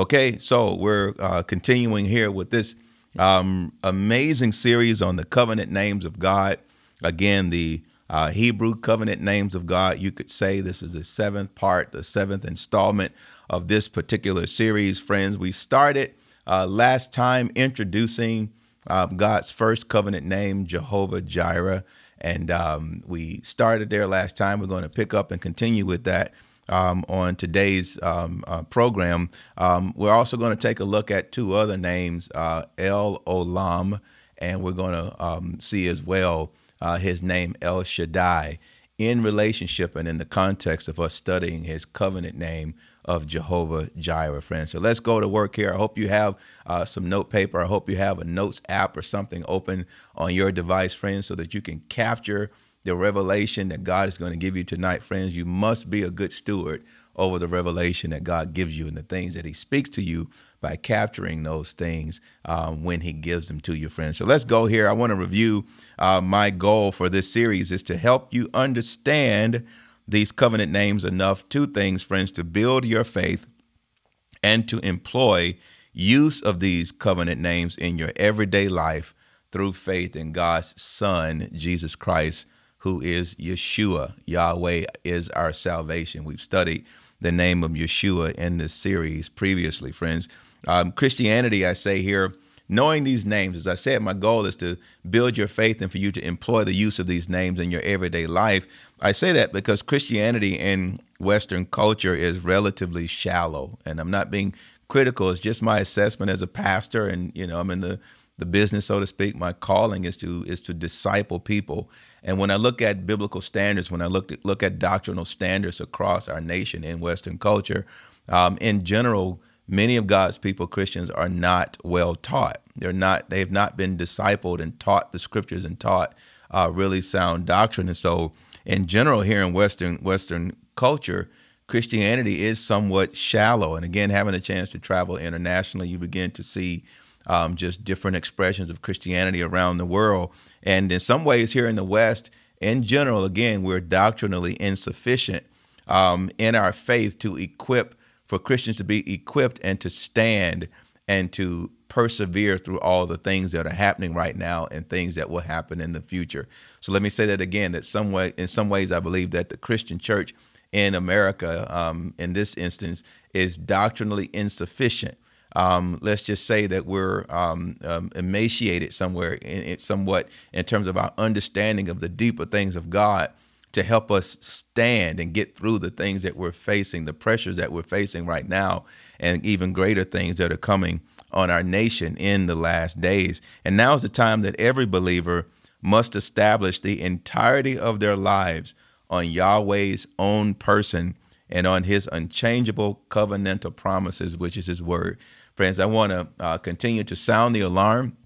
Okay, so we're uh, continuing here with this um, amazing series on the covenant names of God. Again, the uh, Hebrew covenant names of God. You could say this is the seventh part, the seventh installment of this particular series, friends. We started uh, last time introducing um, God's first covenant name, Jehovah Jireh. And um, we started there last time. We're going to pick up and continue with that um, on today's um, uh, program. Um, we're also going to take a look at two other names, uh, El Olam, and we're going to um, see as well uh, his name El Shaddai in relationship and in the context of us studying his covenant name of Jehovah Jireh, friends. So let's go to work here. I hope you have uh, some note paper. I hope you have a notes app or something open on your device, friends, so that you can capture the revelation that God is going to give you tonight, friends, you must be a good steward over the revelation that God gives you and the things that He speaks to you by capturing those things um, when He gives them to you, friends. So let's go here. I want to review uh, my goal for this series is to help you understand these covenant names enough. Two things, friends, to build your faith and to employ use of these covenant names in your everyday life through faith in God's Son, Jesus Christ who is Yeshua. Yahweh is our salvation. We've studied the name of Yeshua in this series previously, friends. Um, Christianity, I say here, knowing these names, as I said, my goal is to build your faith and for you to employ the use of these names in your everyday life. I say that because Christianity in Western culture is relatively shallow, and I'm not being critical. It's just my assessment as a pastor, and you know, I'm in the the business, so to speak. My calling is to is to disciple people. And when I look at biblical standards, when I look at, look at doctrinal standards across our nation in Western culture, um, in general, many of God's people, Christians, are not well taught. They're not. They have not been discipled and taught the scriptures and taught uh, really sound doctrine. And so, in general, here in Western Western culture. Christianity is somewhat shallow. And again, having a chance to travel internationally, you begin to see um, just different expressions of Christianity around the world. And in some ways, here in the West, in general, again, we're doctrinally insufficient um, in our faith to equip for Christians to be equipped and to stand and to persevere through all the things that are happening right now and things that will happen in the future. So let me say that again. That some way, in some ways, I believe that the Christian church in America, um, in this instance, is doctrinally insufficient um, let's just say that we're um, um, emaciated somewhere in, in somewhat in terms of our understanding of the deeper things of God to help us stand and get through the things that we're facing, the pressures that we're facing right now, and even greater things that are coming on our nation in the last days. And now is the time that every believer must establish the entirety of their lives on Yahweh's own person and on his unchangeable covenantal promises, which is his word. Friends, I want to uh, continue to sound the alarm.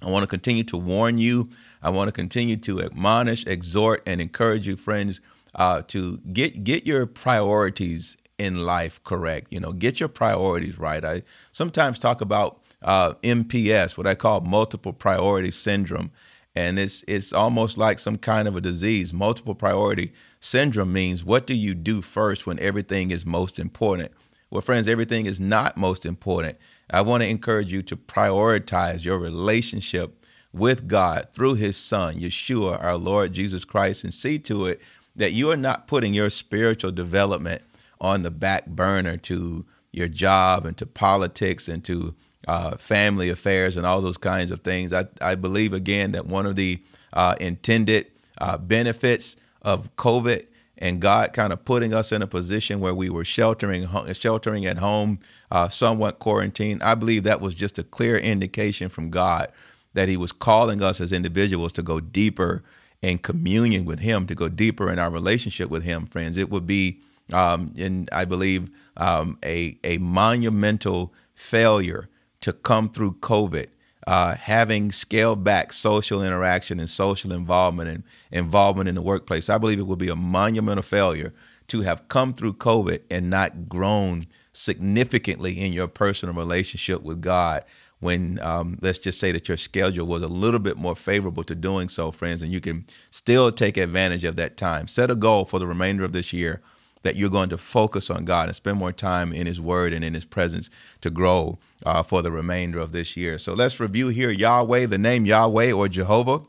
I want to continue to warn you. I want to continue to admonish, exhort, and encourage you, friends, uh, to get get your priorities in life correct. You know, get your priorities right. I sometimes talk about uh, MPS, what I call multiple priority syndrome, and it's it's almost like some kind of a disease. Multiple priority syndrome means what do you do first when everything is most important? Well, friends, everything is not most important. I want to encourage you to prioritize your relationship with God through His Son, Yeshua, our Lord Jesus Christ, and see to it that you are not putting your spiritual development on the back burner to your job and to politics and to uh, family affairs and all those kinds of things. I, I believe, again, that one of the uh, intended uh, benefits of COVID and God kind of putting us in a position where we were sheltering sheltering at home, uh, somewhat quarantined. I believe that was just a clear indication from God that He was calling us as individuals to go deeper in communion with Him, to go deeper in our relationship with Him, friends. It would be, um, and I believe, um, a a monumental failure to come through COVID uh, having scaled back social interaction and social involvement and involvement in the workplace. I believe it would be a monumental failure to have come through COVID and not grown significantly in your personal relationship with God when um, let's just say that your schedule was a little bit more favorable to doing so, friends, and you can still take advantage of that time. Set a goal for the remainder of this year that you're going to focus on God and spend more time in His Word and in His presence to grow uh, for the remainder of this year. So let's review here Yahweh, the name Yahweh or Jehovah.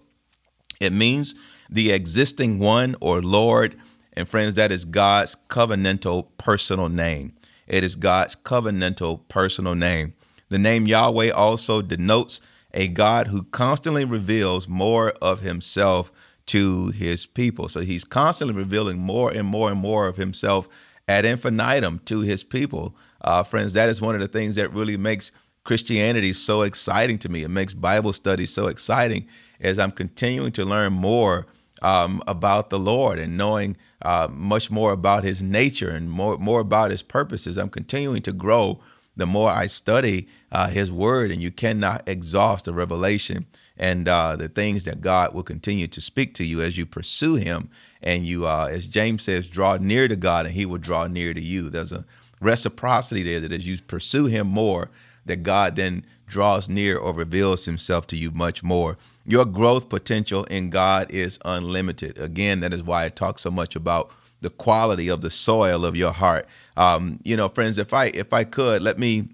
It means the existing one or Lord. And friends, that is God's covenantal personal name. It is God's covenantal personal name. The name Yahweh also denotes a God who constantly reveals more of himself to his people. So he's constantly revealing more and more and more of himself ad infinitum to his people. Uh, friends, that is one of the things that really makes Christianity so exciting to me. It makes Bible study so exciting as I'm continuing to learn more um, about the Lord and knowing uh, much more about his nature and more, more about his purposes. I'm continuing to grow the more I study uh, his word, and you cannot exhaust the revelation and uh, the things that God will continue to speak to you as you pursue Him. And you, uh, as James says, draw near to God and He will draw near to you. There's a reciprocity there that as you pursue Him more, that God then draws near or reveals Himself to you much more. Your growth potential in God is unlimited. Again, that is why I talk so much about the quality of the soil of your heart. Um, you know, friends, if I if I could, let me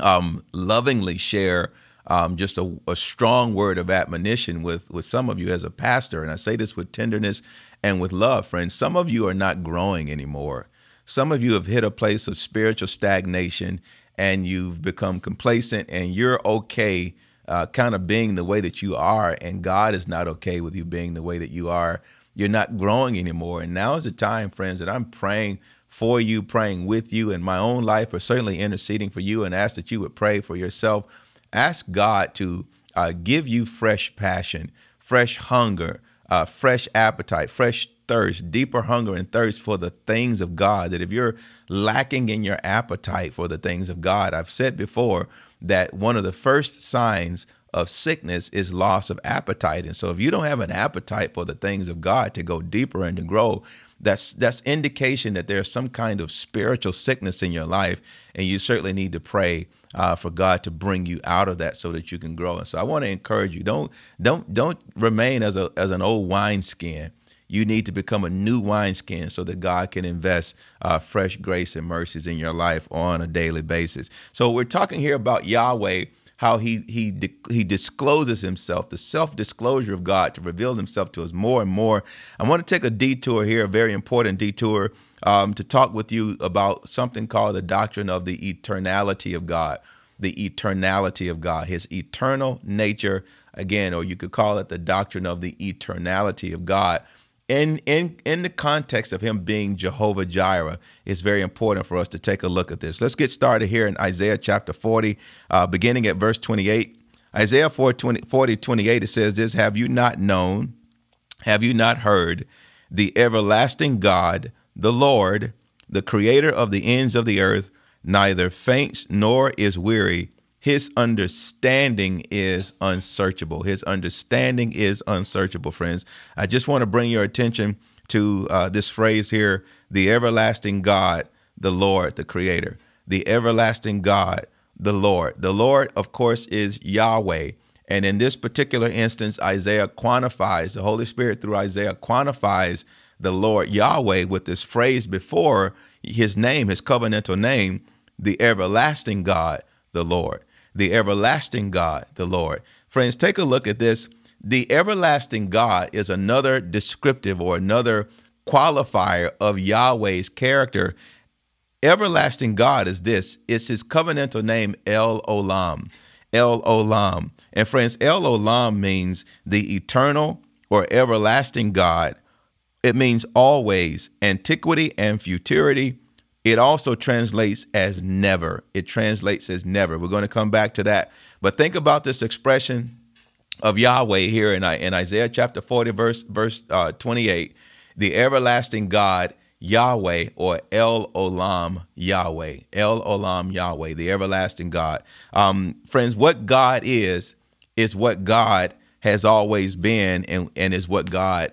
um, lovingly share um, just a, a, strong word of admonition with with some of you as a pastor, and I say this with tenderness and with love, friends. Some of you are not growing anymore. Some of you have hit a place of spiritual stagnation, and you've become complacent, and you're okay. Uh, kind of being the way that you are, and God is not okay with you being the way that you are. You're not growing anymore. And now is the time, friends, that I'm praying for you, praying with you in my own life, or certainly interceding for you, and ask that you would pray for yourself Ask God to uh, give you fresh passion, fresh hunger, uh, fresh appetite, fresh thirst, deeper hunger and thirst for the things of God. That if you're lacking in your appetite for the things of God, I've said before that one of the first signs of sickness is loss of appetite. And so if you don't have an appetite for the things of God to go deeper and to grow, that's that's indication that there's some kind of spiritual sickness in your life and you certainly need to pray uh, for God to bring you out of that so that you can grow. And so I want to encourage you don't don't don't remain as a as an old wineskin. You need to become a new wineskin so that God can invest uh, fresh grace and mercies in your life on a daily basis. So we're talking here about Yahweh how he he he discloses himself, the self-disclosure of God to reveal himself to us more and more. I want to take a detour here, a very important detour, um, to talk with you about something called the doctrine of the eternality of God, the eternality of God, His eternal nature, again, or you could call it the doctrine of the eternality of God in in in the context of him being Jehovah Jireh, it's very important for us to take a look at this. Let's get started here in Isaiah chapter 40, uh, beginning at verse 28. Isaiah 4, 20, 40, 28, it says this, Have you not known, have you not heard the everlasting God, the Lord, the creator of the ends of the earth, neither faints nor is weary his understanding is unsearchable. His understanding is unsearchable, friends. I just want to bring your attention to uh, this phrase here the everlasting God, the Lord, the Creator. The everlasting God, the Lord. The Lord, of course, is Yahweh. And in this particular instance, Isaiah quantifies, the Holy Spirit through Isaiah quantifies the Lord Yahweh with this phrase before his name, his covenantal name, the everlasting God, the Lord the everlasting God, the Lord. Friends, take a look at this. The everlasting God is another descriptive or another qualifier of Yahweh's character. Everlasting God is this it's his covenantal name, El Olam. El Olam. And friends, El Olam means the eternal or everlasting God. It means always, antiquity and futurity, it also translates as never. It translates as never. We're going to come back to that. But think about this expression of Yahweh here in, in Isaiah chapter 40, verse, verse uh, 28. The everlasting God, Yahweh, or El Olam Yahweh. El Olam Yahweh, the everlasting God. Um, friends, what God is, is what God has always been and, and is what God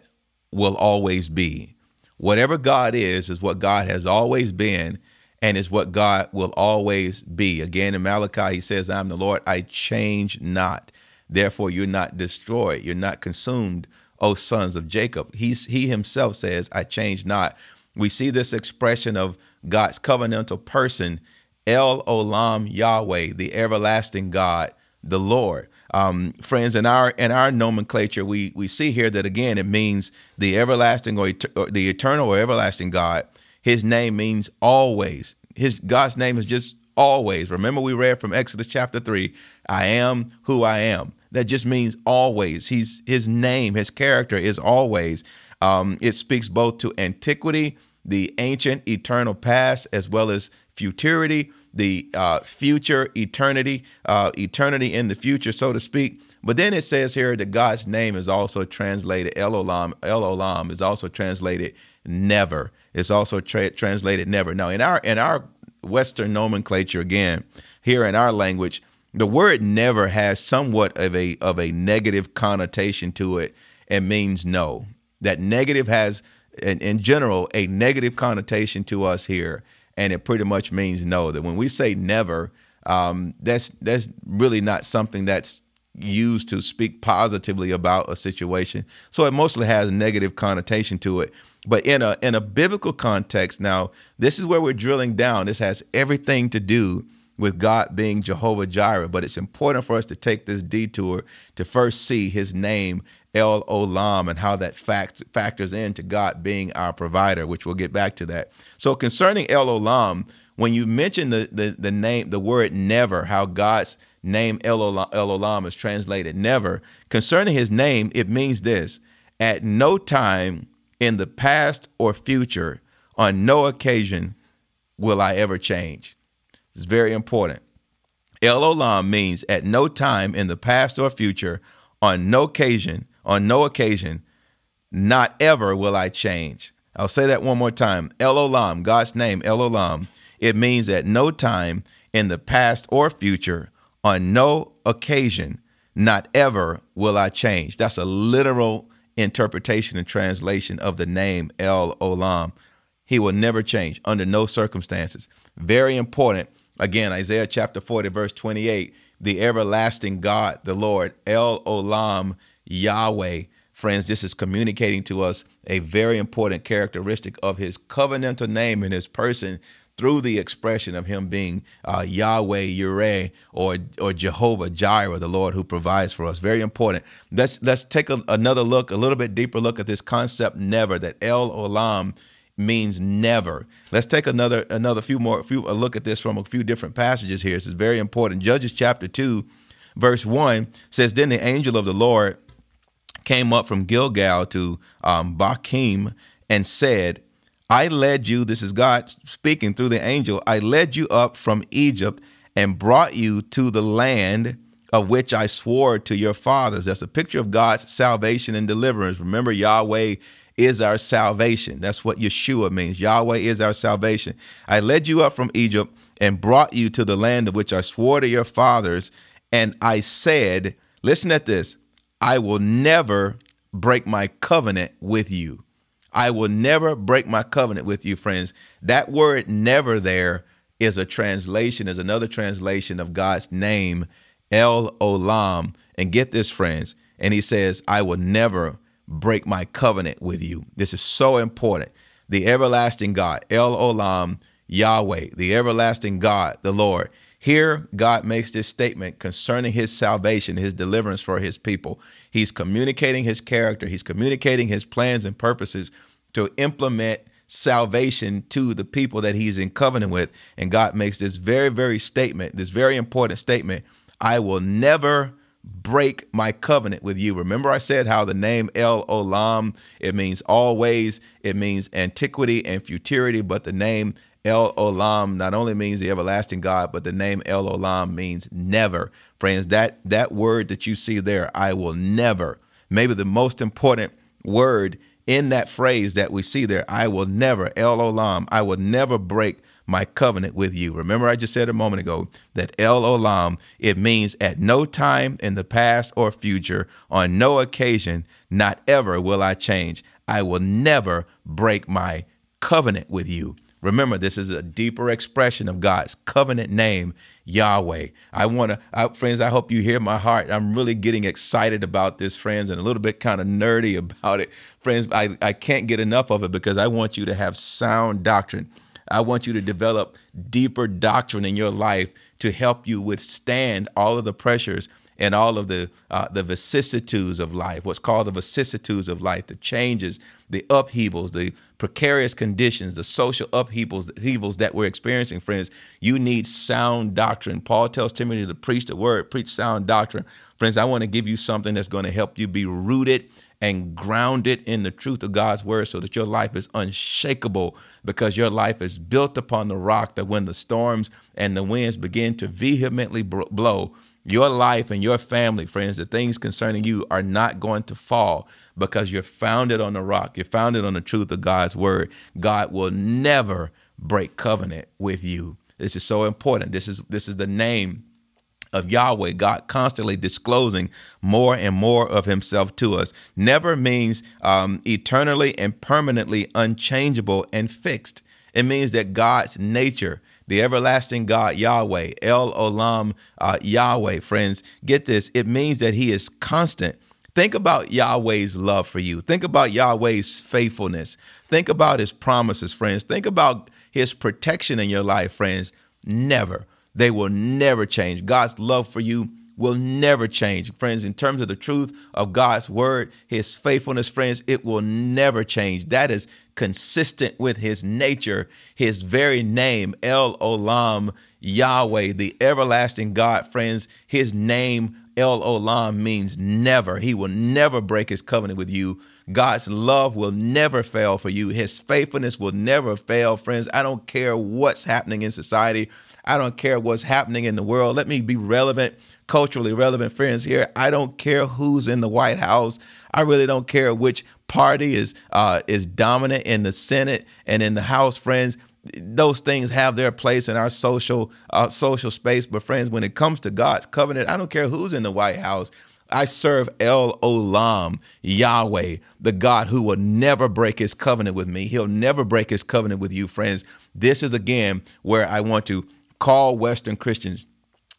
will always be. Whatever God is, is what God has always been and is what God will always be. Again, in Malachi, he says, I'm the Lord, I change not. Therefore, you're not destroyed, you're not consumed, O sons of Jacob. He's, he himself says, I change not. We see this expression of God's covenantal person, El Olam Yahweh, the everlasting God, the Lord. Um, friends, in our in our nomenclature, we we see here that again it means the everlasting or, et- or the eternal or everlasting God. His name means always. His God's name is just always. Remember, we read from Exodus chapter three, "I am who I am." That just means always. He's his name, his character is always. Um, it speaks both to antiquity, the ancient, eternal past, as well as futurity the uh, future, eternity, uh, eternity in the future, so to speak. But then it says here that God's name is also translated Elolam. Elolam is also translated never. It's also tra- translated never. Now, in our in our Western nomenclature, again, here in our language, the word never has somewhat of a of a negative connotation to it and means no. That negative has in, in general a negative connotation to us here and it pretty much means no. That when we say never, um, that's that's really not something that's used to speak positively about a situation. So it mostly has a negative connotation to it. But in a in a biblical context, now this is where we're drilling down. This has everything to do with God being Jehovah Jireh, but it's important for us to take this detour to first see his name El Olam and how that fact factors into God being our provider, which we'll get back to that. So concerning El Olam, when you mention the the, the name, the word never, how God's name El Olam, El Olam is translated never. Concerning His name, it means this: at no time in the past or future, on no occasion, will I ever change. It's very important. El Olam means at no time in the past or future, on no occasion on no occasion, not ever will I change. I'll say that one more time. El Olam, God's name, El Olam. It means at no time in the past or future, on no occasion, not ever will I change. That's a literal interpretation and translation of the name El Olam. He will never change under no circumstances. Very important. Again, Isaiah chapter 40, verse 28 the everlasting God, the Lord, El Olam, Yahweh. Friends, this is communicating to us a very important characteristic of his covenantal name and his person through the expression of him being uh, Yahweh, Yireh, or or Jehovah Jireh, the Lord who provides for us. Very important. Let's let's take a, another look, a little bit deeper look at this concept. Never that El Olam means never. Let's take another another few more few a look at this from a few different passages here. This is very important. Judges chapter two, verse one says, "Then the angel of the Lord." came up from Gilgal to um, Bakim and said, I led you, this is God speaking through the angel, I led you up from Egypt and brought you to the land of which I swore to your fathers. That's a picture of God's salvation and deliverance. Remember, Yahweh is our salvation. That's what Yeshua means. Yahweh is our salvation. I led you up from Egypt and brought you to the land of which I swore to your fathers. And I said, listen at this I will never break my covenant with you. I will never break my covenant with you, friends. That word never there is a translation, is another translation of God's name, El Olam. And get this, friends. And he says, I will never break my covenant with you. This is so important. The everlasting God, El Olam, Yahweh, the everlasting God, the Lord. Here, God makes this statement concerning his salvation, his deliverance for his people. He's communicating his character, he's communicating his plans and purposes to implement salvation to the people that he's in covenant with. And God makes this very, very statement, this very important statement I will never break my covenant with you. Remember, I said how the name El Olam, it means always, it means antiquity and futurity, but the name El Olam not only means the everlasting God, but the name El Olam means never. Friends, that that word that you see there, I will never. Maybe the most important word in that phrase that we see there, I will never, El Olam, I will never break my covenant with you. Remember, I just said a moment ago that El Olam, it means at no time in the past or future, on no occasion, not ever will I change. I will never break my covenant with you. Remember, this is a deeper expression of God's covenant name, Yahweh. I want to, friends, I hope you hear my heart. I'm really getting excited about this, friends, and a little bit kind of nerdy about it. Friends, I, I can't get enough of it because I want you to have sound doctrine. I want you to develop deeper doctrine in your life to help you withstand all of the pressures and all of the uh, the vicissitudes of life. What's called the vicissitudes of life, the changes, the upheavals, the precarious conditions, the social upheavals upheavals that we're experiencing, friends, you need sound doctrine. Paul tells Timothy to preach the word, preach sound doctrine. Friends, I want to give you something that's going to help you be rooted and grounded in the truth of God's word so that your life is unshakable because your life is built upon the rock that when the storms and the winds begin to vehemently blow, your life and your family, friends, the things concerning you are not going to fall because you're founded on the rock. You're founded on the truth of God's word. God will never break covenant with you. This is so important. This is this is the name of Yahweh, God constantly disclosing more and more of Himself to us, never means um, eternally and permanently unchangeable and fixed. It means that God's nature the everlasting God, Yahweh, El Olam, uh, Yahweh, friends. Get this, it means that He is constant. Think about Yahweh's love for you. Think about Yahweh's faithfulness. Think about His promises, friends. Think about His protection in your life, friends. Never. They will never change. God's love for you will never change. Friends, in terms of the truth of God's word, his faithfulness, friends, it will never change. That is consistent with his nature, his very name, El Olam Yahweh, the everlasting God, friends. His name, El Olam, means never. He will never break his covenant with you. God's love will never fail for you. His faithfulness will never fail, friends. I don't care what's happening in society. I don't care what's happening in the world. Let me be relevant, culturally relevant friends here. I don't care who's in the White House. I really don't care which party is uh, is dominant in the Senate and in the House, friends those things have their place in our social uh, social space. But friends, when it comes to God's covenant, I don't care who's in the White House. I serve El Olam, Yahweh, the God who will never break his covenant with me. He'll never break his covenant with you, friends. This is again where I want to call Western Christians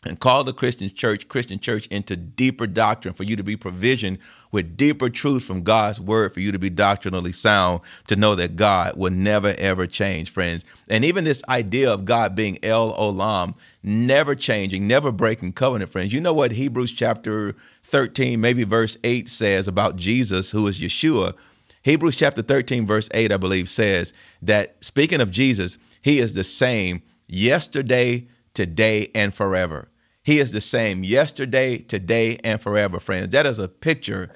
and call the Christian church, Christian church, into deeper doctrine for you to be provisioned with deeper truth from God's word for you to be doctrinally sound, to know that God will never ever change, friends. And even this idea of God being El Olam, never changing, never breaking covenant, friends. You know what Hebrews chapter 13, maybe verse 8 says about Jesus, who is Yeshua. Hebrews chapter 13, verse 8, I believe, says that speaking of Jesus, he is the same yesterday, today, and forever. He is the same yesterday, today, and forever, friends. That is a picture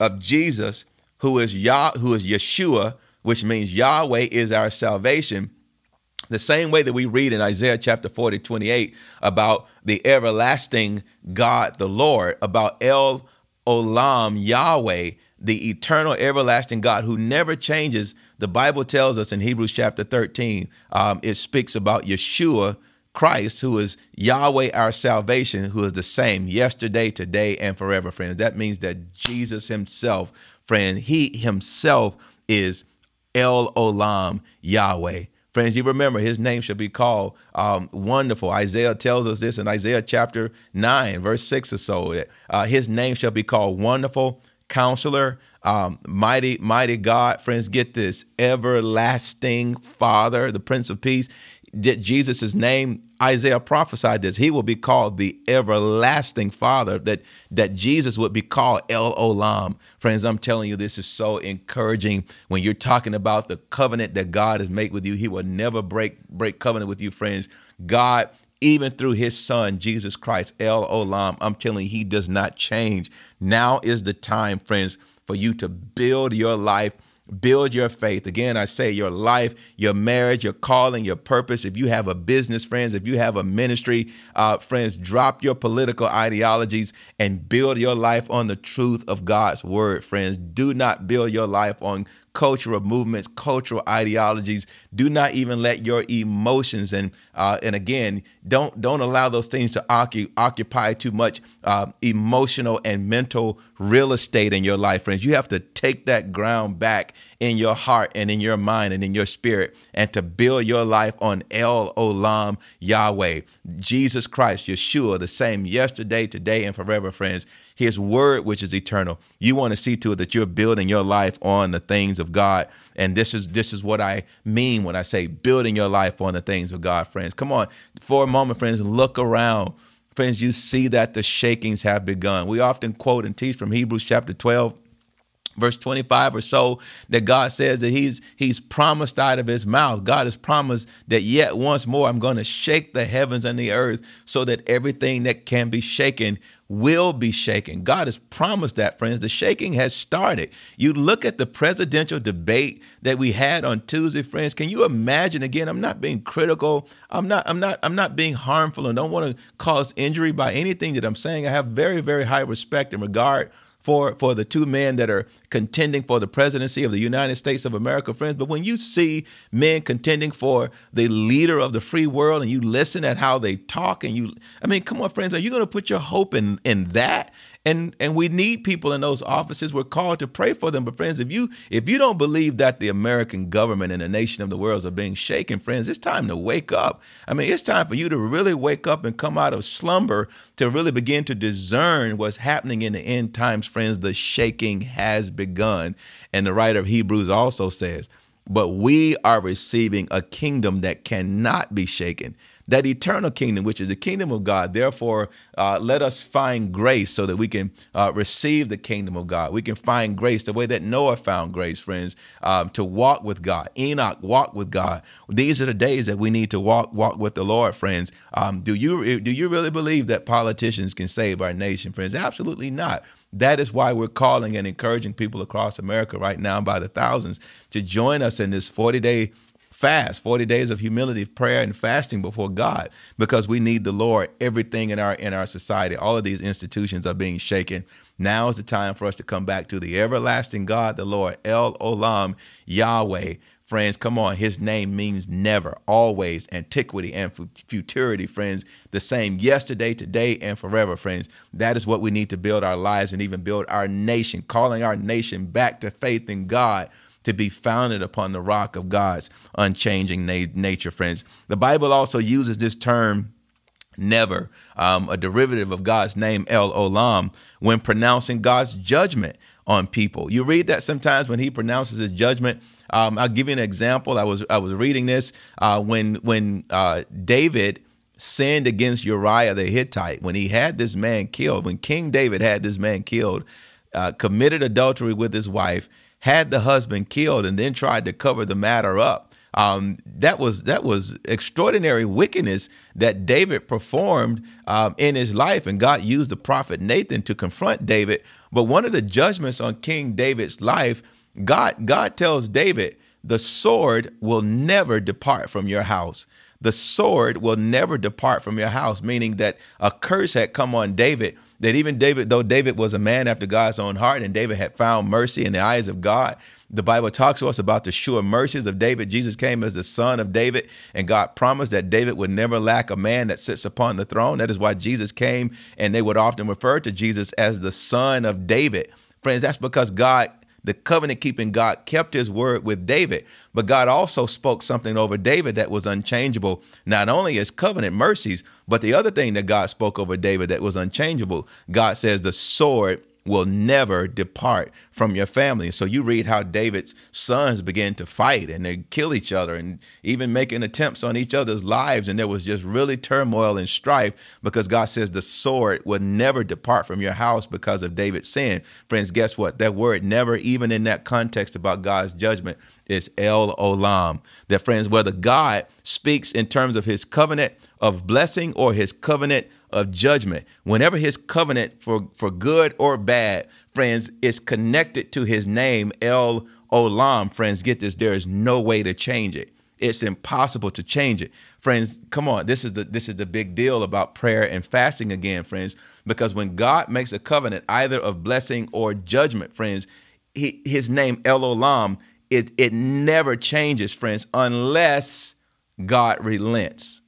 of Jesus, who is Yah, who is Yeshua, which means Yahweh is our salvation. The same way that we read in Isaiah chapter 40, 28 about the everlasting God, the Lord, about El Olam Yahweh, the eternal, everlasting God who never changes, the Bible tells us in Hebrews chapter 13, um, it speaks about Yeshua, Christ, who is Yahweh our salvation, who is the same yesterday, today, and forever, friends. That means that Jesus himself, friend, he himself is El Olam Yahweh. Friends, you remember his name shall be called um, Wonderful. Isaiah tells us this in Isaiah chapter 9, verse 6 or so that uh, his name shall be called Wonderful counselor, um, mighty, mighty God. Friends, get this everlasting Father, the Prince of Peace. Jesus' name, Isaiah prophesied this. He will be called the everlasting Father, that, that Jesus would be called El Olam. Friends, I'm telling you, this is so encouraging when you're talking about the covenant that God has made with you. He will never break, break covenant with you, friends. God even through his son, Jesus Christ, El Olam. I'm telling you, he does not change. Now is the time, friends, for you to build your life build your faith. Again, I say your life, your marriage, your calling, your purpose. If you have a business, friends, if you have a ministry, uh, friends, drop your political ideologies and build your life on the truth of God's word, friends. Do not build your life on cultural movements, cultural ideologies. Do not even let your emotions and uh, and again, don't don't allow those things to occupy too much uh, emotional and mental real estate in your life, friends. You have to take that ground back in your heart and in your mind and in your spirit, and to build your life on El Olam Yahweh, Jesus Christ, Yeshua, the same yesterday, today, and forever, friends his word, which is eternal. You want to see to it that you're building your life on the things of God. And this is this is what I mean when I say building your life on the things of God, friends. Come on, for a moment, friends, look around. Friends, you see that the shakings have begun. We often quote and teach from Hebrews chapter 12 verse 25 or so that God says that he's he's promised out of his mouth. God has promised that yet once more I'm going to shake the heavens and the earth so that everything that can be shaken will be shaken. God has promised that, friends. The shaking has started. You look at the presidential debate that we had on Tuesday, friends. Can you imagine again? I'm not being critical. I'm not I'm not I'm not being harmful and don't want to cause injury by anything that I'm saying. I have very very high respect and regard for for the two men that are contending for the presidency of the United States of America, friends. But when you see men contending for the leader of the free world, and you listen at how they talk, and you, I mean, come on, friends, are you going to put your hope in in that? And and we need people in those offices. We're called to pray for them. But friends, if you if you don't believe that the American government and the nation of the world are being shaken, friends, it's time to wake up. I mean, it's time for you to really wake up and come out of slumber to really begin to discern what's happening in the end times, friends. The shaking has begun. And the writer of Hebrews also says, but we are receiving a kingdom that cannot be shaken that eternal kingdom, which is the kingdom of God. Therefore, uh, let us find grace so that we can uh, receive the kingdom of God. We can find grace the way that Noah found grace, friends, um, to walk with God. Enoch walked with God. These are the days that we need to walk walk with the Lord, friends. Um, do you eh, do you really believe that politicians can save our nation, friends? Absolutely not. That is why we're calling and encouraging people across America right now by the thousands to join us in this 40 day fast 40 days of humility prayer and fasting before god because we need the lord everything in our in our society all of these institutions are being shaken now is the time for us to come back to the everlasting god the lord el olam yahweh Friends, come on. His name means never, always, antiquity and futurity, friends. The same yesterday, today, and forever, friends. That is what we need to build our lives and even build our nation, calling our nation back to faith in God to be founded upon the rock of God's unchanging na- nature, friends. The Bible also uses this term never, um, a derivative of God's name, El Olam, when pronouncing God's judgment on people. You read that sometimes when He pronounces His judgment. Um, I'll give you an example. I was I was reading this uh, when when uh, David sinned against Uriah the Hittite when he had this man killed. When King David had this man killed, uh, committed adultery with his wife, had the husband killed and then tried to cover the matter up. Um, that was that was extraordinary wickedness that David performed um, in his life, and God used the prophet Nathan to confront David. But one of the judgments on King David's life, God God tells David, the sword will never depart from your house. The sword will never depart from your house, meaning that a curse had come on David that even David, though David was a man after God's own heart and David had found mercy in the eyes of God, the Bible talks to us about the sure mercies of David. Jesus came as the son of David, and God promised that David would never lack a man that sits upon the throne. That is why Jesus came, and they would often refer to Jesus as the son of David. Friends, that's because God the covenant keeping God kept his word with David, but God also spoke something over David that was unchangeable. Not only his covenant mercies, but the other thing that God spoke over David that was unchangeable, God says the sword will never depart from your family. So you read how David's sons began to fight and they kill each other and even making attempts on each other's lives. And there was just really turmoil and strife because God says the sword will never depart from your house because of David's sin. Friends, guess what? That word never, even in that context about God's judgment, is El Olam. That friends, whether God speaks in terms of his covenant of blessing or his covenant of judgment. Whenever his covenant for, for good or bad, friends, is connected to his name, El Olam, friends, get this, there is no way to change it. It's impossible to change it. Friends, come on. This is the this is the big deal about prayer and fasting again, friends, because when God makes a covenant either of blessing or judgment, friends, he, his name El Olam, it it never changes, friends, unless God relents.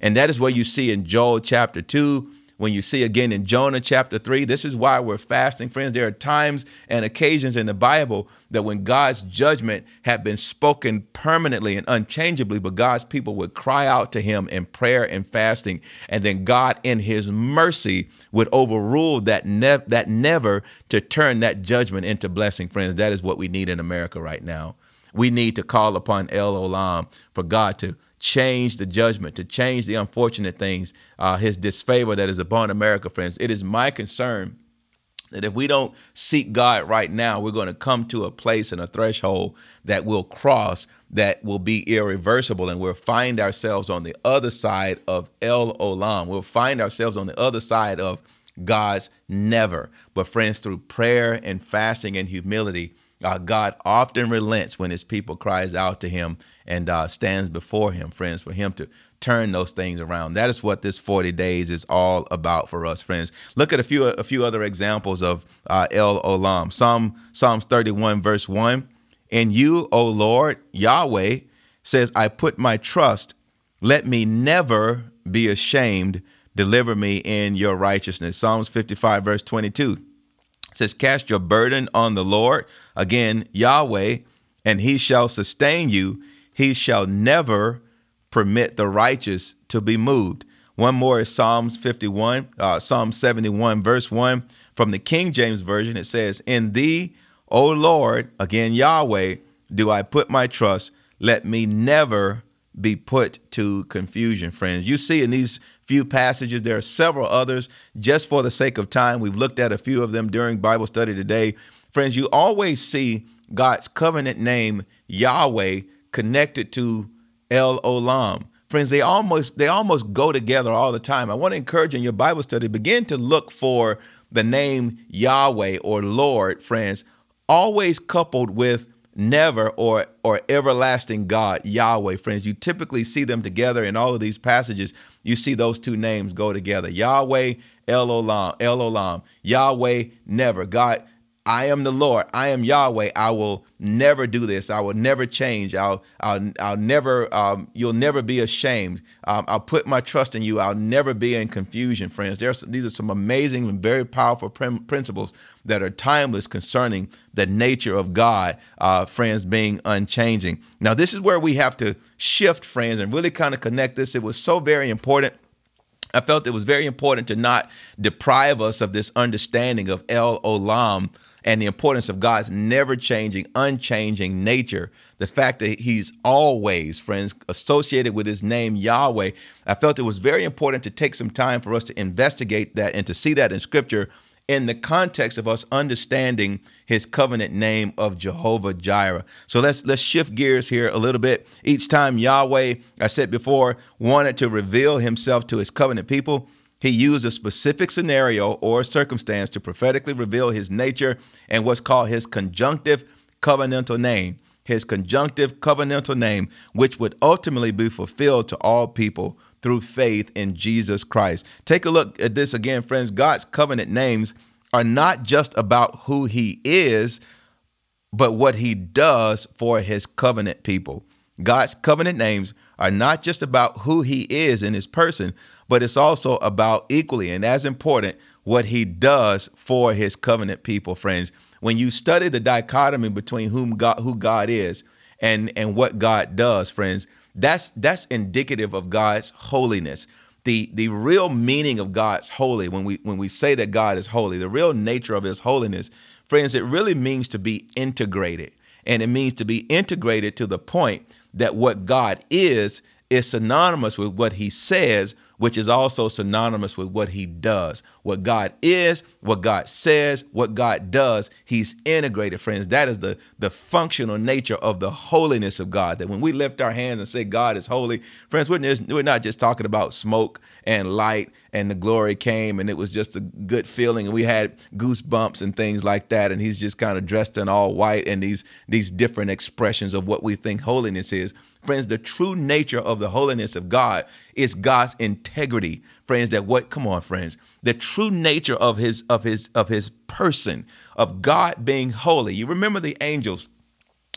And that is what you see in Joel chapter 2, when you see again in Jonah chapter 3. This is why we're fasting, friends. There are times and occasions in the Bible that when God's judgment had been spoken permanently and unchangeably, but God's people would cry out to him in prayer and fasting. And then God, in his mercy, would overrule that, that never to turn that judgment into blessing, friends. That is what we need in America right now. We need to call upon El Olam for God to change the judgment, to change the unfortunate things, uh, his disfavor that is upon America, friends. It is my concern that if we don't seek God right now, we're going to come to a place and a threshold that we'll cross that will be irreversible and we'll find ourselves on the other side of El Olam. We'll find ourselves on the other side of God's never. But friends, through prayer and fasting and humility, uh, God often relents when his people cries out to him and uh, stands before him, friends, for him to turn those things around. That is what this 40 days is all about for us, friends. Look at a few a few other examples of uh, El Olam. Psalm Psalms 31 verse 1. In you, O Lord, Yahweh says, I put my trust. Let me never be ashamed. Deliver me in your righteousness. Psalms 55 verse 22 says, Cast your burden on the Lord, again, Yahweh, and he shall sustain you. He shall never permit the righteous to be moved. One more is Psalms 51, uh, Psalm 71, verse 1 from the King James Version. It says, In thee, O Lord, again, Yahweh, do I put my trust. Let me never be put to confusion, friends. You see in these few passages. There are several others. Just for the sake of time, we've looked at a few of them during Bible study today. Friends, you always see God's covenant name, Yahweh, connected to El Olam. Friends, they almost they almost go together all the time. I want to encourage you in your Bible study, begin to look for the name Yahweh or Lord, friends, always coupled with never or or everlasting God, Yahweh, friends. You typically see them together in all of these passages you see those two names go together Yahweh El Olam, El Olam, Yahweh never. God I am the Lord. I am Yahweh. I will never do this. I will never change. I'll I'll, I'll never um, you'll never be ashamed. Um, I'll put my trust in you. I'll never be in confusion, friends. There's these are some amazing and very powerful prim- principles that are timeless concerning the nature of God, uh, friends, being unchanging. Now this is where we have to shift, friends, and really kind of connect this. It was so very important. I felt it was very important to not deprive us of this understanding of El Olam, and the importance of God's never changing, unchanging nature, the fact that he's always, friends, associated with his name, Yahweh, I felt it was very important to take some time for us to investigate that and to see that in scripture in the context of us understanding his covenant name of Jehovah Jireh. So let's let's shift gears here a little bit. Each time Yahweh, I said before, wanted to reveal himself to his covenant people, he used a specific scenario or circumstance to prophetically reveal his nature and what's called his conjunctive covenantal name, his conjunctive covenantal name, which would ultimately be fulfilled to all people through faith in Jesus Christ. Take a look at this again, friends. God's covenant names are not just about who he is, but what he does for his covenant people. God's covenant names are not just about who he is in his person, but it's also about equally and as important what he does for his covenant people, friends. When you study the dichotomy between whom God, who God is and, and what God does, friends, that's that's indicative of God's holiness. The, the real meaning of God's holy, when we when we say that God is holy, the real nature of his holiness, friends, it really means to be integrated. And it means to be integrated to the point that what God is is synonymous with what he says, which is also synonymous with what he does. What God is, what God says, what God does, he's integrated, friends. That is the, the functional nature of the holiness of God. That when we lift our hands and say God is holy, friends, we're, just, we're not just talking about smoke and light and the glory came and it was just a good feeling and we had goosebumps and things like that and he's just kind of dressed in all white and these these different expressions of what we think holiness is Friends, the true nature of the holiness of God is God's integrity. Friends, that what come on, friends. The true nature of his of his of his person, of God being holy. You remember the angels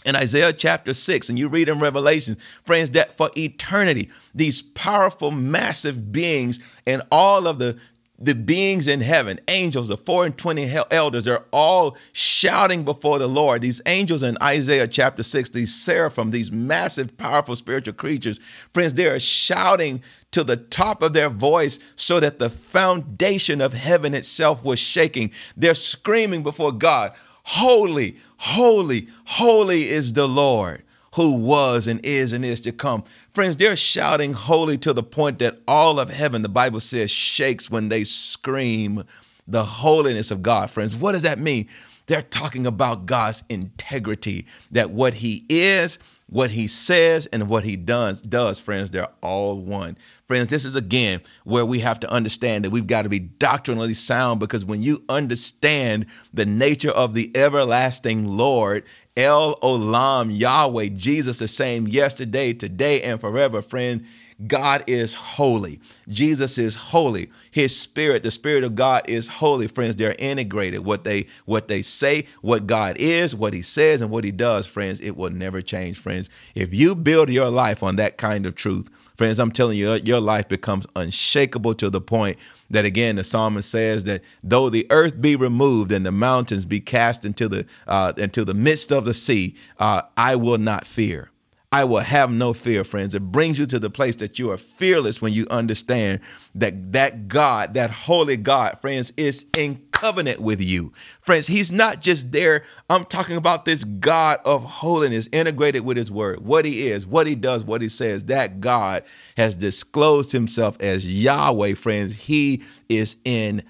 in Isaiah chapter 6, and you read in Revelation, friends, that for eternity, these powerful, massive beings and all of the the beings in heaven, angels, the four and twenty elders, they're all shouting before the Lord. These angels in Isaiah chapter six, these seraphim, these massive, powerful spiritual creatures, friends, they are shouting to the top of their voice so that the foundation of heaven itself was shaking. They're screaming before God, Holy, holy, holy is the Lord who was and is and is to come. Friends, they're shouting holy to the point that all of heaven, the Bible says, shakes when they scream the holiness of God. Friends, what does that mean? They're talking about God's integrity, that what he is, what he says and what he does does friends they're all one friends this is again where we have to understand that we've got to be doctrinally sound because when you understand the nature of the everlasting lord El Olam, Yahweh, Jesus, the same yesterday, today, and forever. Friend, God is holy. Jesus is holy. His spirit, the spirit of God is holy. Friends, they're integrated. What they what they say, what God is, what he says and what he does, friends, it will never change, friends. If you build your life on that kind of truth, friends, I'm telling you your life becomes unshakable to the point that again the psalmist says that though the earth be removed and the mountains be cast into the uh, into the midst of the sea, uh, I will not fear. I will have no fear, friends. It brings you to the place that you are fearless when you understand that that God, that holy God, friends, is in covenant with you. Friends, he's not just there. I'm talking about this God of holiness integrated with his word. What he is, what he does, what he says. That God has disclosed himself as Yahweh, friends. He is in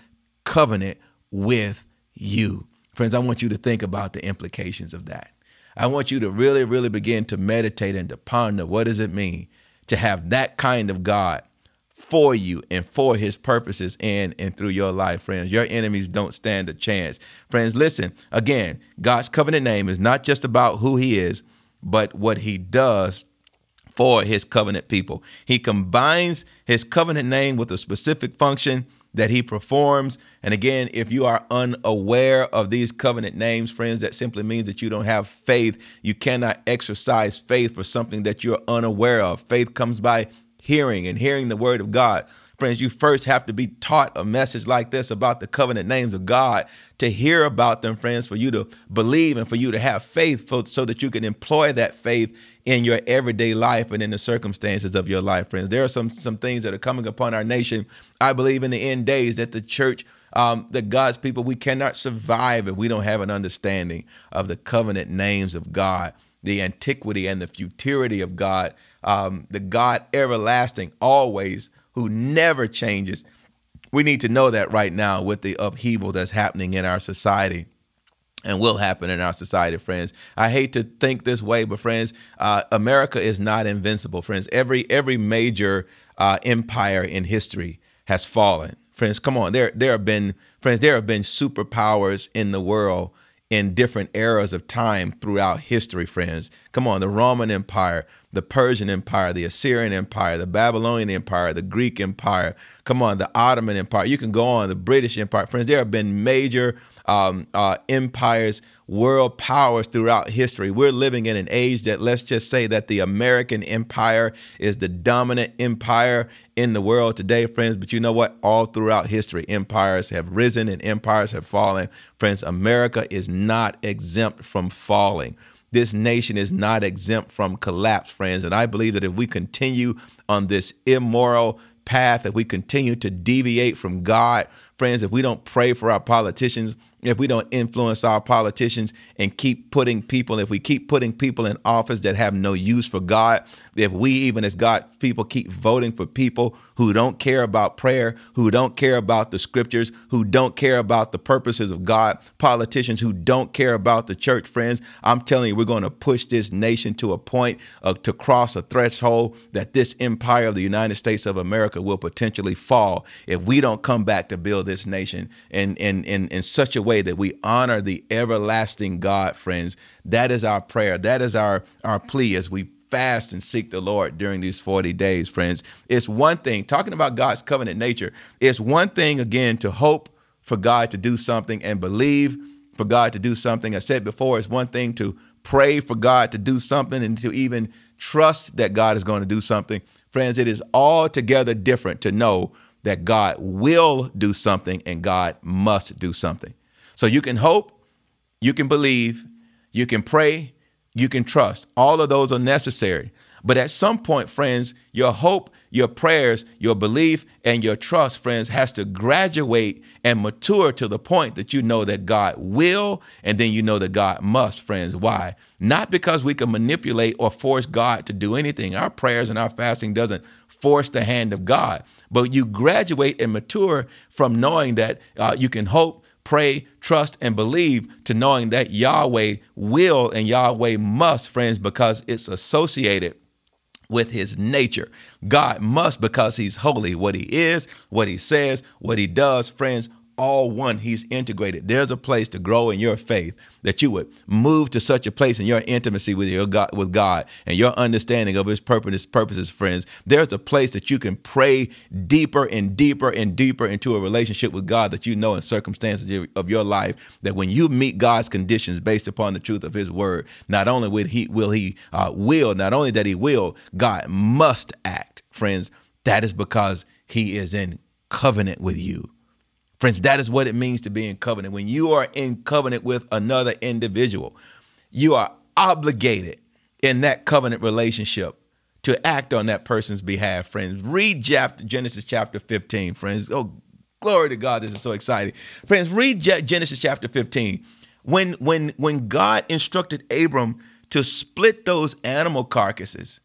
covenant with you. Friends, I want you to think about the implications of that. I want you to really, really begin to meditate and to ponder what does it mean to have that kind of God for you and for his purposes in and through your life, friends. Your enemies don't stand a chance. Friends, listen, again, God's covenant name is not just about who he is, but what he does for his covenant people. He combines his covenant name with a specific function that he performs. And again, if you are unaware of these covenant names, friends, that simply means that you don't have faith. You cannot exercise faith for something that you're unaware of. Faith comes by hearing and hearing the word of God. Friends, you first have to be taught a message like this about the covenant names of God to hear about them, friends, for you to believe and for you to have faith for, so that you can employ that faith in your everyday life and in the circumstances of your life, friends. There are some some things that are coming upon our nation. I believe in the end days that the church, um, God's people, we cannot survive if we don't have an understanding of the covenant names of God, the antiquity and the futurity of God, um, the God everlasting, always who never changes. We need to know that right now with the upheaval that's happening in our society and will happen in our society, friends. I hate to think this way, but friends, uh, America is not invincible, friends. Every every major uh, empire in history has fallen, friends. Come on, there there have been friends. There have been superpowers in the world in different eras of time throughout history, friends. Come on, the Roman Empire, the Persian Empire, the Assyrian Empire, the Babylonian Empire, the Greek Empire. Come on, the Ottoman Empire. You can go on, the British Empire. Friends, there have been major um, uh, empires, world powers throughout history. We're living in an age that let's just say that the American empire is the dominant empire in the world today, friends. But you know what? All throughout history, empires have risen and empires have fallen. Friends, America is not exempt from falling this nation is not exempt from collapse, friends. And I believe that if we continue on this immoral path, if we continue to deviate from God, friends, if we don't pray for our politicians, if we don't influence our politicians and keep putting people, if we keep putting people in office that have no use for God, if we even as God people keep voting for people who don't care about prayer, who don't care about the scriptures, who don't care about the purposes of God, politicians who don't care about the church, friends, I'm telling you, we're going to push this nation to a point uh, to cross a threshold that this empire of the United States of America will potentially fall if we don't come back to build this nation in, in, in, in such a way way that we honor the everlasting God, friends. That is our prayer. That is our, our plea as we fast and seek the Lord during these 40 days, friends. It's one thing, talking about God's covenant nature, it's one thing, again, to hope for God to do something and believe for God to do something. I said before, it's one thing to pray for God to do something and to even trust that God is going to do something. Friends, it is altogether different to know that God will do something and God must do something. So you can hope, you can believe, you can pray, you can trust. All of those are necessary. But at some point, friends, your hope, your prayers, your belief, and your trust, friends, has to graduate and mature to the point that you know that God will and then you know that God must, friends. Why? Not because we can manipulate or force God to do anything. Our prayers and our fasting doesn't force the hand of God, but you graduate and mature from knowing that uh, you can hope, pray, trust, and believe to knowing that Yahweh will and Yahweh must, friends, because it's associated with his nature. God must because he's holy. What he is, what he says, what he does, friends, all one. He's integrated. There's a place to grow in your faith that you would move to such a place in your intimacy with your God, with God and your understanding of His purpose, purposes, friends. There's a place that you can pray deeper and deeper and deeper into a relationship with God that you know in circumstances of your life that when you meet God's conditions based upon the truth of His Word, not only will He will He uh, will not only that He will, God must act, friends. That is because He is in covenant with you. Friends, that is what it means to be in covenant. When you are in covenant with another individual, you are obligated in that covenant relationship to act on that person's behalf, friends. Read Genesis chapter 15, friends. Oh, glory to God, this is so exciting. Friends, read Genesis chapter 15. When when when God instructed Abram to split those animal carcasses,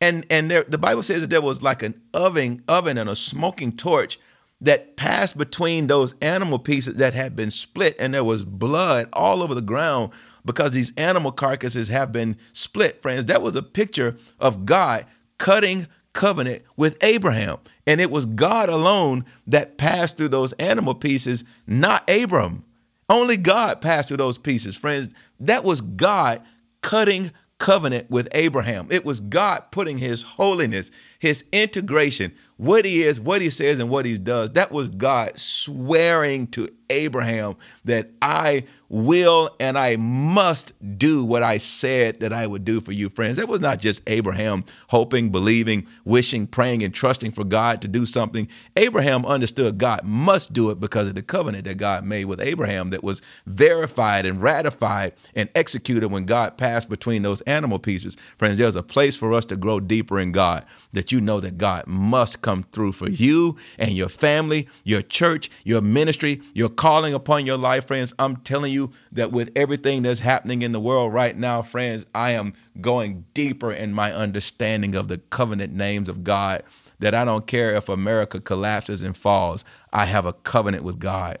and and there, the Bible says the devil was like an oven, oven and a smoking torch that passed between those animal pieces that had been split, and there was blood all over the ground because these animal carcasses have been split. Friends, that was a picture of God cutting covenant with Abraham. And it was God alone that passed through those animal pieces, not Abram. Only God passed through those pieces, friends. That was God cutting covenant with Abraham. It was God putting his holiness, his integration, what he is, what he says, and what he does. That was God swearing to Abraham that I will and I must do what I said that I would do for you, friends. That was not just Abraham hoping, believing, wishing, praying, and trusting for God to do something. Abraham understood God must do it because of the covenant that God made with Abraham that was verified and ratified and executed when God passed between those animal pieces. Friends, there's a place for us to grow deeper in God that you know that God must come through for you and your family, your church, your ministry, your calling upon your life, friends. I'm telling you that with everything that's happening in the world right now, friends, I am going deeper in my understanding of the covenant names of God. That I don't care if America collapses and falls, I have a covenant with God.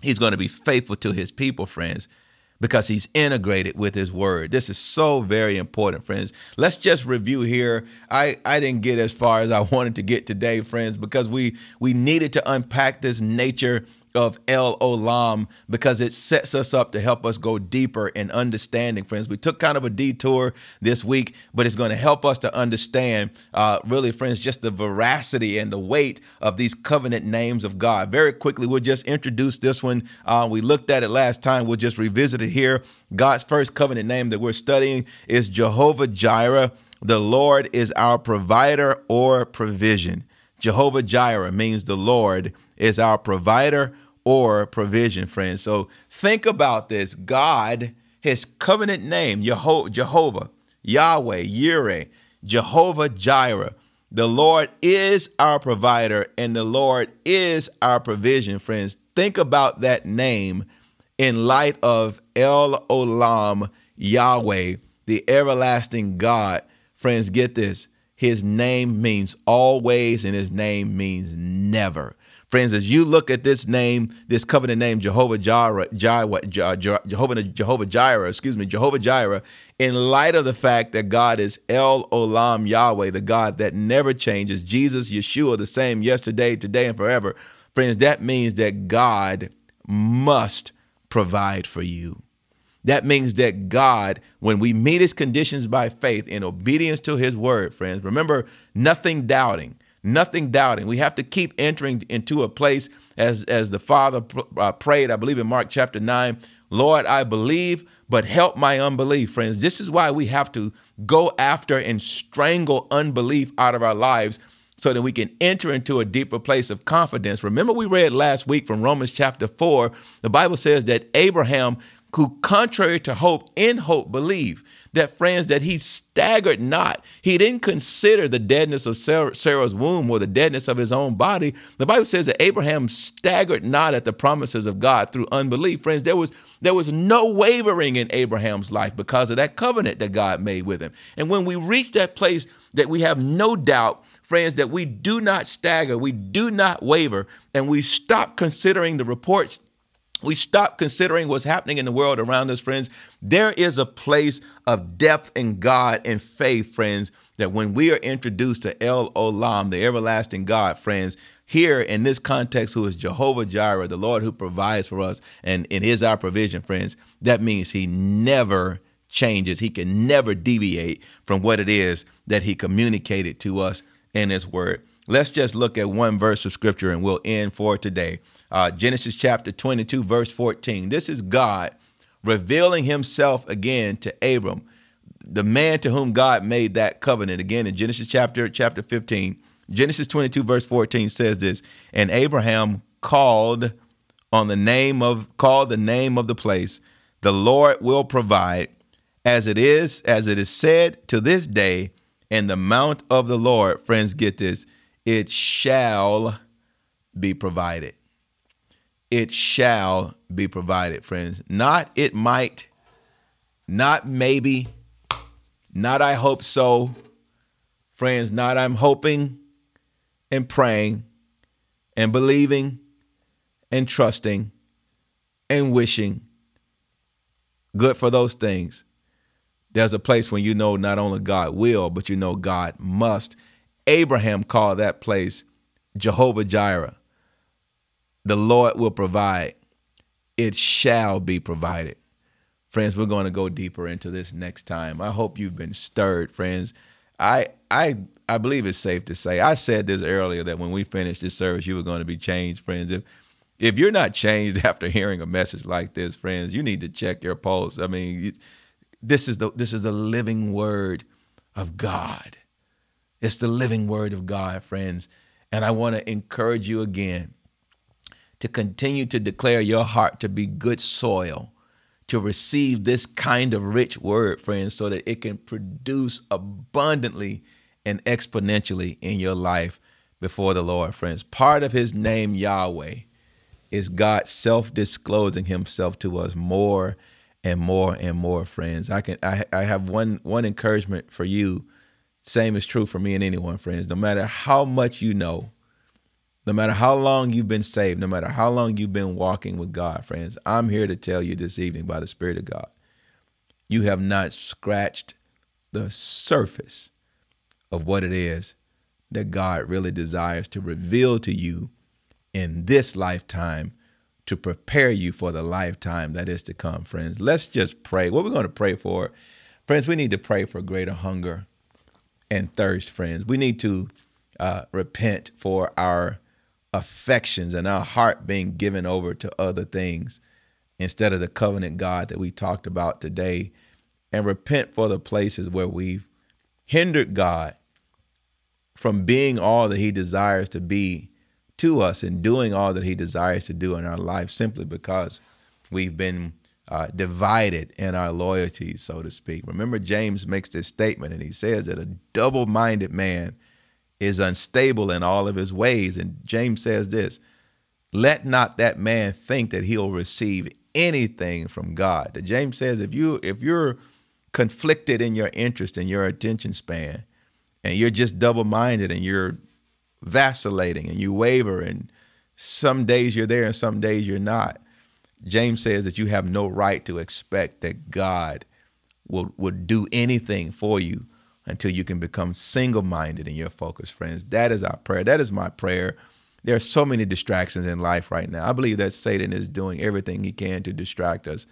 He's going to be faithful to his people, friends because he's integrated with his word. This is so very important, friends. Let's just review here. I, I didn't get as far as I wanted to get today, friends, because we we needed to unpack this nature of El Olam because it sets us up to help us go deeper in understanding, friends. We took kind of a detour this week, but it's going to help us to understand, uh, really, friends, just the veracity and the weight of these covenant names of God. Very quickly, we'll just introduce this one. Uh, we looked at it last time, we'll just revisit it here. God's first covenant name that we're studying is Jehovah Jireh. The Lord is our provider or provision. Jehovah Jireh means the Lord is our provider or provision, friends. So think about this God, his covenant name, Jehovah, Yahweh, Yireh, Jehovah Jireh. The Lord is our provider and the Lord is our provision, friends. Think about that name in light of El Olam Yahweh, the everlasting God. Friends, get this. His name means always and his name means never. Friends, as you look at this name, this covenant name, Jehovah Jireh, Jireh Jehovah, Jehovah Jireh, excuse me, Jehovah Jireh, in light of the fact that God is El Olam Yahweh, the God that never changes, Jesus, Yeshua, the same yesterday, today, and forever. Friends, that means that God must provide for you. That means that God, when we meet his conditions by faith in obedience to his word, friends, remember nothing doubting, nothing doubting. We have to keep entering into a place as as the Father uh, prayed, I believe in Mark chapter 9, Lord, I believe, but help my unbelief. Friends, this is why we have to go after and strangle unbelief out of our lives so that we can enter into a deeper place of confidence. Remember we read last week from Romans chapter 4, the Bible says that Abraham who contrary to hope in hope believe that friends that he staggered not he didn't consider the deadness of sarah's womb or the deadness of his own body the bible says that abraham staggered not at the promises of god through unbelief friends there was there was no wavering in abraham's life because of that covenant that god made with him and when we reach that place that we have no doubt friends that we do not stagger we do not waver and we stop considering the reports we stop considering what's happening in the world around us, friends. There is a place of depth in God and faith, friends, that when we are introduced to El Olam, the everlasting God, friends, here in this context, who is Jehovah Jireh, the Lord who provides for us and is our provision, friends, that means he never changes. He can never deviate from what it is that he communicated to us in his word. Let's just look at one verse of scripture and we'll end for today uh, Genesis chapter 22, verse 14. This is God revealing himself again to Abram, the man to whom God made that covenant. Again, in Genesis chapter, chapter 15, Genesis 22, verse 14 says this, and Abraham called on the name of called the name of the place, the Lord will provide, as it is, as it is said to this day, and the mount of the Lord, friends, get this, it shall be provided it shall be provided, friends. Not it might, not maybe, not I hope so, friends, not I'm hoping and praying and believing and trusting and wishing. Good for those things. There's a place when you know not only God will, but you know God must. Abraham called that place Jehovah Jireh the Lord will provide. It shall be provided. Friends, we're going to go deeper into this next time. I hope you've been stirred, friends. I I I believe it's safe to say. I said this earlier that when we finished this service, you were going to be changed, friends. If if you're not changed after hearing a message like this, friends, you need to check your pulse. I mean, this is the this is the living word of God. It's the living word of God, friends. And I want to encourage you again to continue to declare your heart to be good soil to receive this kind of rich word, friends, so that it can produce abundantly and exponentially in your life before the Lord, friends. Part of his name, Yahweh, is God self disclosing himself to us more and more and more, friends. I can I, I have one one encouragement for you. Same is true for me and anyone, friends. No matter how much you know, no matter how long you've been saved, no matter how long you've been walking with God, friends, I'm here to tell you this evening by the Spirit of God, you have not scratched the surface of what it is that God really desires to reveal to you in this lifetime to prepare you for the lifetime that is to come, friends. Let's just pray. What we're going to pray for, friends, we need to pray for greater hunger and thirst, friends. We need to uh, repent for our affections and our heart being given over to other things instead of the covenant God that we talked about today and repent for the places where we've hindered God from being all that he desires to be to us and doing all that he desires to do in our life simply because we've been uh, divided in our loyalties, so to speak. Remember, James makes this statement and he says that a double minded man is unstable in all of his ways. And James says this let not that man think that he'll receive anything from God. James says if you if you're conflicted in your interest and your attention span, and you're just double-minded and you're vacillating and you waver and some days you're there and some days you're not. James says that you have no right to expect that God will, would do anything for you until you can become single minded in your focus, friends. That is our prayer. That is my prayer. There are so many distractions in life right now. I believe that Satan is doing everything he can to distract us.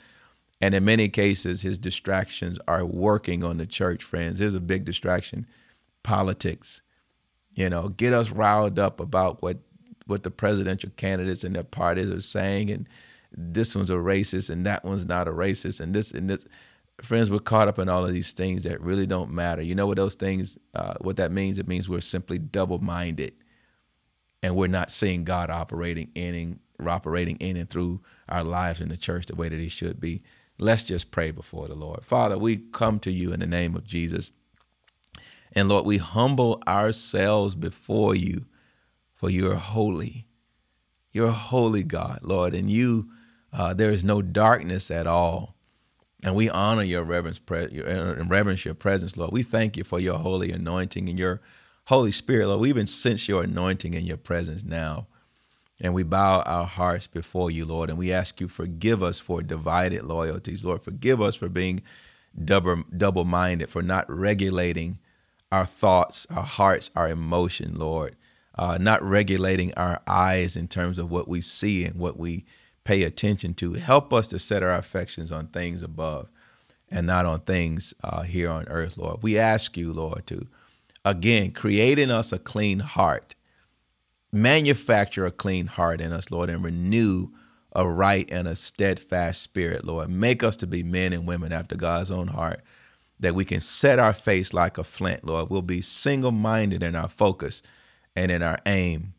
And in many cases, his distractions are working on the church, friends. There's a big distraction politics. You know, get us riled up about what, what the presidential candidates and their parties are saying and this one's a racist and that one's not a racist and this and this friends we're caught up in all of these things that really don't matter you know what those things uh, what that means it means we're simply double-minded and we're not seeing god operating in and operating in and through our lives in the church the way that he should be let's just pray before the lord father we come to you in the name of jesus and lord we humble ourselves before you for you are holy you're a holy god lord and you uh, there is no darkness at all and we honor your reverence, your, uh, and reverence your presence, Lord. We thank you for your holy anointing and your Holy Spirit, Lord. We even sense your anointing and your presence now. And we bow our hearts before you, Lord. And we ask you, forgive us for divided loyalties, Lord. Forgive us for being double double minded, for not regulating our thoughts, our hearts, our emotion, Lord. Uh, not regulating our eyes in terms of what we see and what we pay attention to. Help us to set our affections on things above and not on things uh, here on earth, Lord. We ask you, Lord, to again create in us a clean heart, manufacture a clean heart in us, Lord, and renew a right and a steadfast spirit, Lord. Make us to be men and women after God's own heart, that we can set our face like a flint, Lord. We'll be single minded in our focus and in our aim,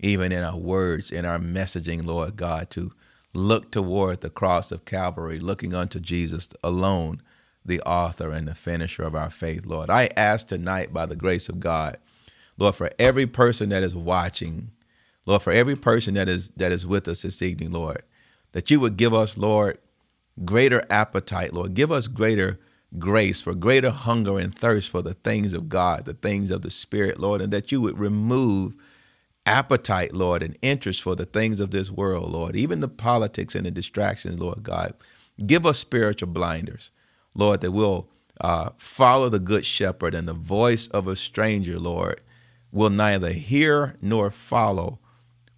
even in our words, in our messaging, Lord God, to Look toward the cross of Calvary, looking unto Jesus alone, the author and the finisher of our faith, Lord. I ask tonight, by the grace of God, Lord, for every person that is watching, Lord, for every person that is that is with us this evening, Lord, that you would give us, Lord, greater appetite, Lord. Give us greater grace for greater hunger and thirst for the things of God, the things of the Spirit, Lord, and that you would remove appetite, Lord, and interest for the things of this world, Lord, even the politics and the distractions, Lord God. Give us spiritual blinders, Lord, that we'll uh, follow the good shepherd and the voice of a stranger, Lord, will neither hear nor follow,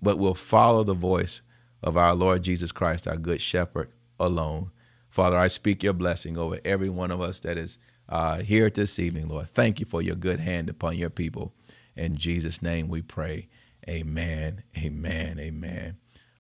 but will follow the voice of our Lord Jesus Christ, our good shepherd, alone. Father, I speak your blessing over every one of us that is uh, here this evening, Lord. Thank you for your good hand upon your people. In Jesus' name we pray. Amen. Amen. Amen.